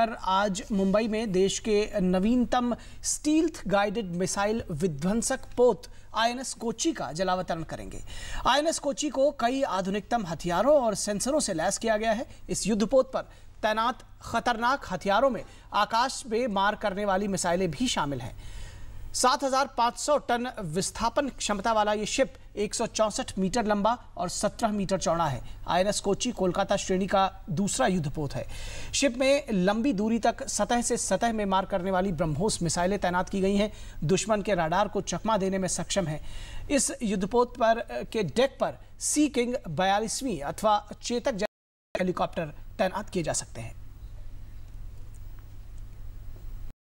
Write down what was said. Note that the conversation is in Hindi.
आज मुंबई में देश के नवीनतम स्टील्थ गाइडेड मिसाइल विध्वंसक पोत आईएनएस कोची का जलावतरण करेंगे आईएनएस कोची को कई आधुनिकतम हथियारों और सेंसरों से लैस किया गया है इस युद्धपोत पर तैनात खतरनाक हथियारों में आकाश में मार करने वाली मिसाइलें भी शामिल हैं 7,500 टन विस्थापन क्षमता वाला ये शिप एक मीटर लंबा और 17 मीटर चौड़ा है आईएनएस कोची कोलकाता श्रेणी का दूसरा युद्धपोत है शिप में लंबी दूरी तक सतह से सतह में मार करने वाली ब्रह्मोस मिसाइलें तैनात की गई हैं दुश्मन के राडार को चकमा देने में सक्षम है इस युद्धपोत पर के डेक पर सी किंग बयालीसवीं अथवा चेतक हेलीकॉप्टर तैनात किए जा सकते हैं